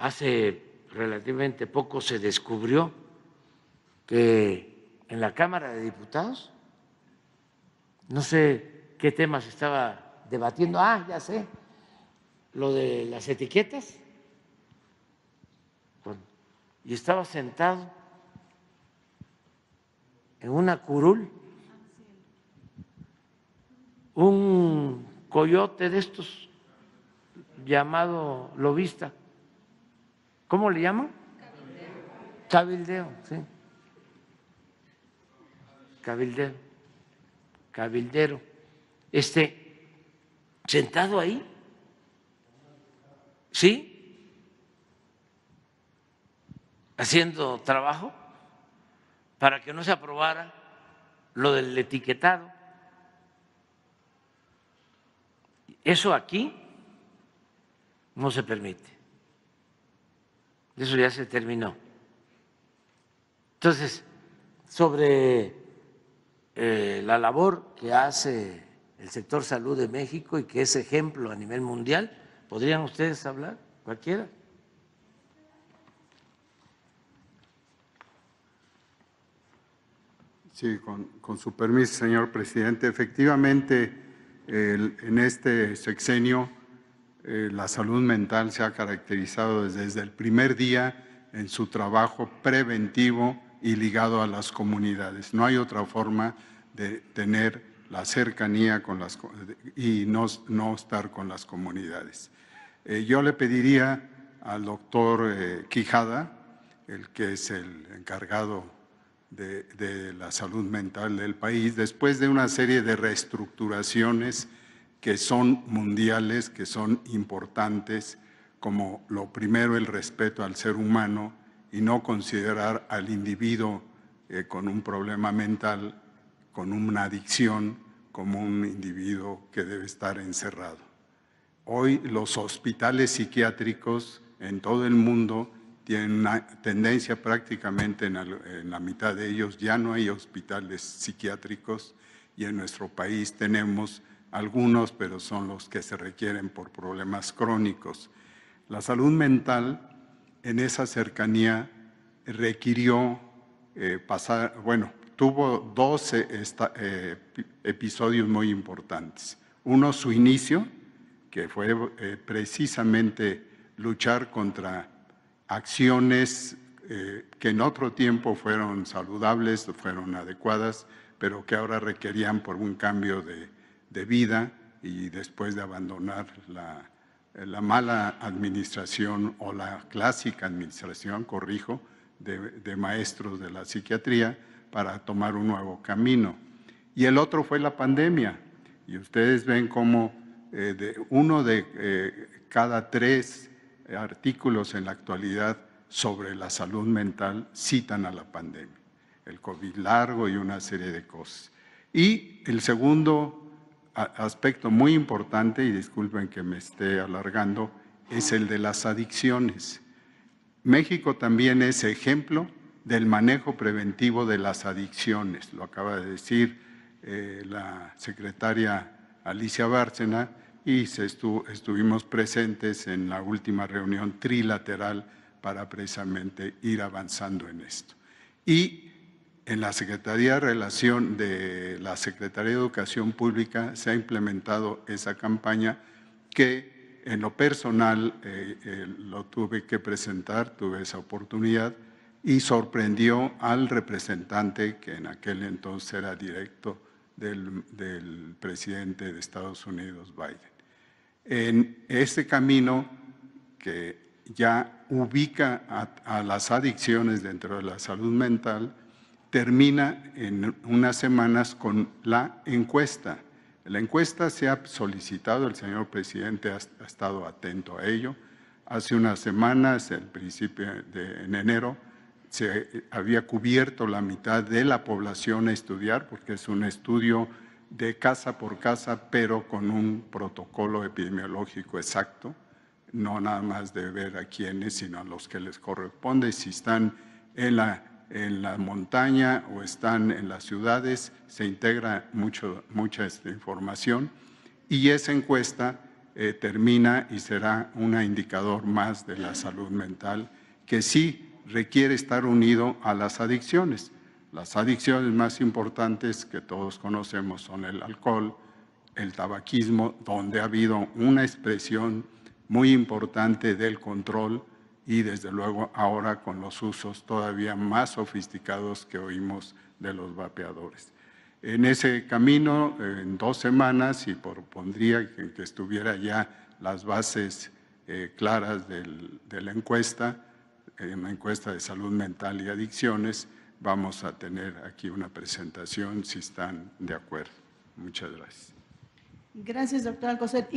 Hace relativamente poco se descubrió que en la Cámara de Diputados, no sé qué temas estaba debatiendo, ah, ya sé, lo de las etiquetas, y estaba sentado en una curul un coyote de estos llamado lobista ¿Cómo le llamo? Cabildeo. Cabildeo, sí. Cabildeo. Cabildero. Este, sentado ahí. ¿Sí? Haciendo trabajo para que no se aprobara lo del etiquetado. Eso aquí no se permite. Eso ya se terminó. Entonces, sobre eh, la labor que hace el sector salud de México y que es ejemplo a nivel mundial, ¿podrían ustedes hablar? Cualquiera. Sí, con, su permiso, señor presidente. Efectivamente, en este sexenio eh, la salud mental se ha caracterizado desde, el primer día en su trabajo preventivo y ligado a las comunidades. No hay otra forma de tener la cercanía con las, y no, estar con las comunidades. Eh, yo le pediría al doctor eh, Quijada, el que es el encargado de la salud mental del país, después de una serie de reestructuraciones que son mundiales, que son importantes, como lo primero el respeto al ser humano y no considerar al individuo eh, con un problema mental, con una adicción, como un individuo que debe estar encerrado. Hoy los hospitales psiquiátricos en todo el mundo tienen una tendencia prácticamente en la mitad de ellos, ya no hay hospitales psiquiátricos y en nuestro país tenemos algunos, pero son los que se requieren por problemas crónicos. La salud mental en esa cercanía requirió eh, pasar, bueno, tuvo 12 eh, episodios muy importantes. Uno, su inicio, que fue eh, precisamente luchar contra acciones que en otro tiempo fueron saludables, fueron adecuadas, pero que ahora requerían por un cambio de, de vida y después de abandonar la, mala administración o la clásica administración, corrijo, de, maestros de la psiquiatría para tomar un nuevo camino. Y el otro fue la pandemia. Y ustedes ven cómo eh, de uno de eh, cada tres artículos en la actualidad sobre la salud mental citan a la pandemia, el COVID largo y una serie de cosas. Y el segundo aspecto muy importante, y disculpen que me esté alargando, es el de las adicciones. México también es ejemplo del manejo preventivo de las adicciones, lo acaba de decir eh, la secretaria Alicia Bárcena, y estuvimos presentes en la última reunión trilateral para precisamente ir avanzando en esto. Y en la Secretaría de, Relación, de la Secretaría de Educación Pública se ha implementado esa campaña que en lo personal eh, eh, lo tuve que presentar, tuve esa oportunidad y sorprendió al representante que en aquel entonces era directo del, presidente de Estados Unidos, Biden. En este camino que ya ubica a las adicciones dentro de la salud mental, termina en unas semanas con la encuesta. La encuesta se ha solicitado, el señor presidente ha, estado atento a ello. Hace unas semanas, el principio de enero, se había cubierto la mitad de la población a estudiar, porque es un estudio de casa por casa, pero con un protocolo epidemiológico exacto, no nada más de ver a quiénes, sino a los que les corresponde, si están en la en la montaña o están en las ciudades, se integra mucho, mucha este, información y esa encuesta eh, termina y será un indicador más de la salud mental que sí requiere estar unido a las adicciones. Las adicciones más importantes que todos conocemos son el alcohol, el tabaquismo, donde ha habido una expresión muy importante del control y desde luego ahora con los usos todavía más sofisticados que oímos de los vapeadores. En ese camino, en dos semanas, y propondría que, estuviera ya las bases eh, claras de la encuesta, en la encuesta de salud mental y adicciones, vamos a tener aquí una presentación si están de acuerdo. Muchas gracias. Gracias, doctor Alcocer.